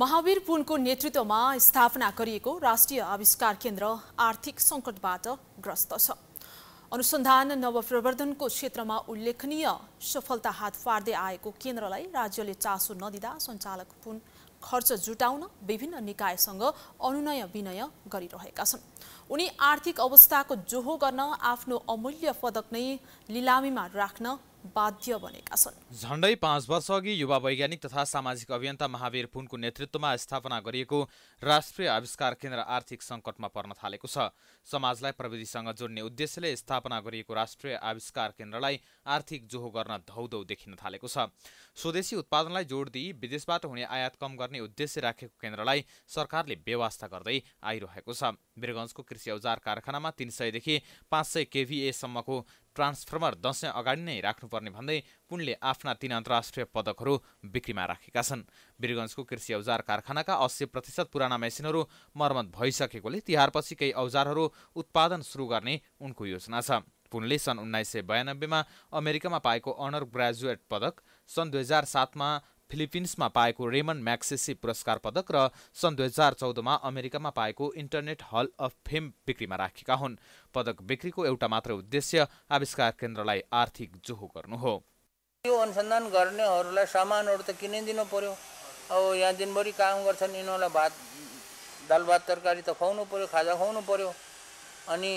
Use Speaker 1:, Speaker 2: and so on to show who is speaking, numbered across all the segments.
Speaker 1: महावीर पुनको नेतृत्वमा स्थापना गरिएको राष्ट्रिय आविष्कार केन्द्र आर्थिक सङ्कटबाट ग्रस्त छ अनुसन्धान नवप्रवर्धनको क्षेत्रमा उल्लेखनीय सफलता हात पार्दै आएको केन्द्रलाई राज्यले चासो नदिँदा सञ्चालक पुन खर्च जुटाउन विभिन्न निकायसँग अनुनय विनय गरिरहेका छन् उनी आर्थिक अवस्थाको जोहो गर्न आफ्नो अमूल्य पदक नै लिलामीमा राख्न बाध्य बनेका छन् झण्डै पाँच वर्ष अघि युवा वैज्ञानिक तथा सामाजिक अभियन्ता महावीर पुनको नेतृत्वमा स्थापना गरिएको राष्ट्रिय आविष्कार केन्द्र आर्थिक सङ्कटमा पर्न थालेको छ समाजलाई प्रविधिसँग जोड्ने उद्देश्यले स्थापना गरिएको राष्ट्रिय आविष्कार केन्द्रलाई आर्थिक जोहो गर्न धौधौ देखिन थालेको छ स्वदेशी उत्पादनलाई जोड दिई विदेशबाट हुने आयात कम गर्ने उद्देश्य राखेको केन्द्रलाई सरकारले व्यवस्था गर्दै आइरहेको छ वीरगञ्जको कृषि औजार कारखानामा तिन सयदेखि पाँच सय केभिएसम्मको ट्रान्सफर्मर दसैँ अगाडि नै राख्नुपर्ने भन्दै कुनले आफ्ना तीन अन्तर्राष्ट्रिय पदकहरू बिक्रीमा राखेका छन् वीरगञ्जको कृषि औजार कारखानाका अस्सी प्रतिशत पुराना मेसिनहरू मर्मत भइसकेकोले तिहारपछि केही औजारहरू उत्पादन सुरु गर्ने उनको योजना छ पुनले सन् उन्नाइस सय बयानब्बेमा अमेरिकामा पाएको अनर ग्रेजुएट पदक सन् दुई हजार सातमा फिलिपिन्समा पाएको रेमन म्याक्सेसी पुरस्कार पदक र सन् दुई हजार चौधमा अमेरिकामा पाएको इन्टरनेट हल अफ फेम बिक्रीमा राखेका हुन् पदक बिक्रीको एउटा मात्र उद्देश्य आविष्कार केन्द्रलाई आर्थिक जोहो गर्नु हो
Speaker 2: यो अनुसन्धान गर्नेहरूलाई सामानहरू त किनिदिनु पर्यो अब यहाँ दिनभरि काम गर्छन् यिनीहरूलाई भात दाल भात तरकारी त खुवाउनु पर्यो खाजा खुवाउनु पर्यो अनि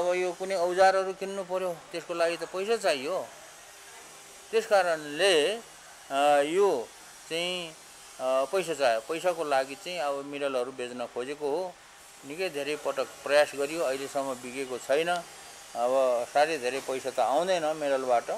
Speaker 2: अब यो कुनै औजारहरू किन्नु पर्यो त्यसको लागि त पैसा चाहियो त्यस कारणले यो चाहिँ पैसा चाहियो पैसाको लागि चाहिँ अब मिडलहरू बेच्न खोजेको हो निकै धेरै पटक प्रयास गरियो अहिलेसम्म बिकेको छैन अब साह्रै धेरै पैसा त आउँदैन मेडलबाट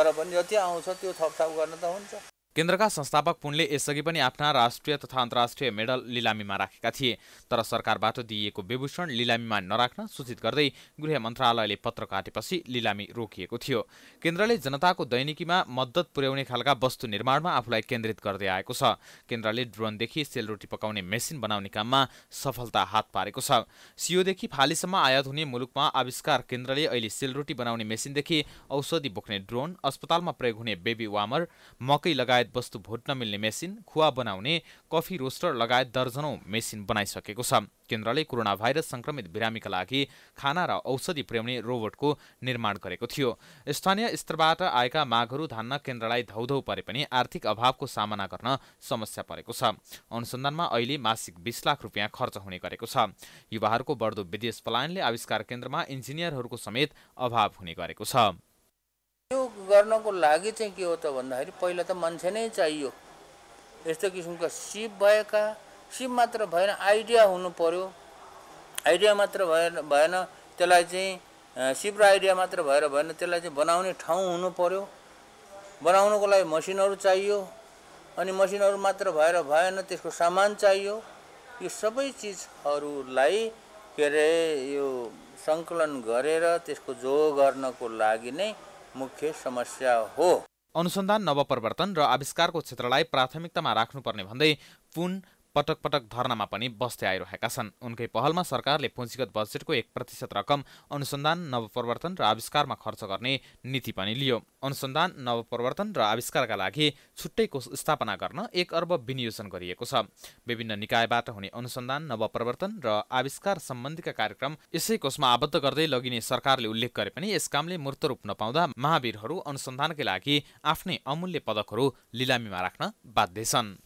Speaker 2: तर पनि जति आउँछ त्यो थपथाप गर्न त हुन्छ
Speaker 1: केन्द्रका संस्थापक पुनले यसअघि पनि आफ्ना राष्ट्रिय तथा अन्तर्राष्ट्रिय मेडल लिलामीमा राखेका थिए तर सरकारबाट दिइएको विभूषण लिलामीमा नराख्न सूचित गर्दै गृह मन्त्रालयले पत्र काटेपछि लिलामी रोकिएको थियो केन्द्रले जनताको दैनिकीमा मद्दत पुर्याउने खालका वस्तु निर्माणमा आफूलाई केन्द्रित गर्दै आएको छ केन्द्रले ड्रोनदेखि सेलरोटी पकाउने मेसिन बनाउने काममा सफलता हात पारेको छ सियोदेखि फालीसम्म आयात हुने मुलुकमा आविष्कार केन्द्रले अहिले सेलरोटी बनाउने मेसिनदेखि औषधि बोक्ने ड्रोन अस्पतालमा प्रयोग हुने बेबी वामर मकै लगायत लगायत वस्तु भोट नमिल्ने मेसिन खुवा बनाउने कफी रोस्टर लगायत दर्जनौं मेसिन बनाइसकेको छ केन्द्रले कोरोना भाइरस संक्रमित बिरामीका लागि खाना र औषधि पुर्याउने रोबोटको निर्माण गरेको थियो स्थानीय स्तरबाट आएका माघहरू धान्न केन्द्रलाई धौधौ परे पनि आर्थिक अभावको सामना गर्न समस्या परेको छ अनुसन्धानमा अहिले मासिक बिस लाख रुपियाँ खर्च हुने गरेको छ युवाहरूको बढ्दो विदेश पलायनले आविष्कार केन्द्रमा इन्जिनियरहरूको समेत अभाव हुने गरेको छ
Speaker 2: यो गर्नको लागि चाहिँ के हो त भन्दाखेरि पहिला त मान्छे नै चाहियो यस्तो किसिमका सिप भएका सिप मात्र भएन आइडिया हुनु पर्यो आइडिया मात्र भएन भएन त्यसलाई चाहिँ सिप र आइडिया मात्र भएर भएन त्यसलाई चाहिँ बनाउने ठाउँ हुनु पर्यो बनाउनुको लागि मसिनहरू चाहियो अनि मसिनहरू मात्र भएर भएन त्यसको सामान चाहियो यो सबै चिजहरूलाई के अरे यो सङ्कलन गरेर त्यसको जो गर्नको लागि नै मुख्य
Speaker 1: समस्या हो अनुसन्धान नवपरिवर्तन र आविष्कारको क्षेत्रलाई प्राथमिकतामा राख्नुपर्ने भन्दै पुन पटक पटक धर्नामा पनि बस्दै आइरहेका छन् उनकै पहलमा सरकारले पुँजीगत बजेटको एक प्रतिशत रकम अनुसन्धान नवप्रवर्तन र आविष्कारमा खर्च गर्ने नीति पनि लियो अनुसन्धान नवप्रवर्तन र आविष्कारका लागि छुट्टै कोष स्थापना गर्न एक अर्ब विनियोजन गरिएको छ विभिन्न निकायबाट हुने अनुसन्धान नवप्रवर्तन र आविष्कार सम्बन्धीका कार्यक्रम यसै कोषमा आबद्ध गर्दै लगिने सरकारले उल्लेख गरे पनि यस कामले मूर्त रूप नपाउँदा महावीरहरू अनुसन्धानकै लागि आफ्नै अमूल्य पदकहरू लिलामीमा राख्न बाध्य छन्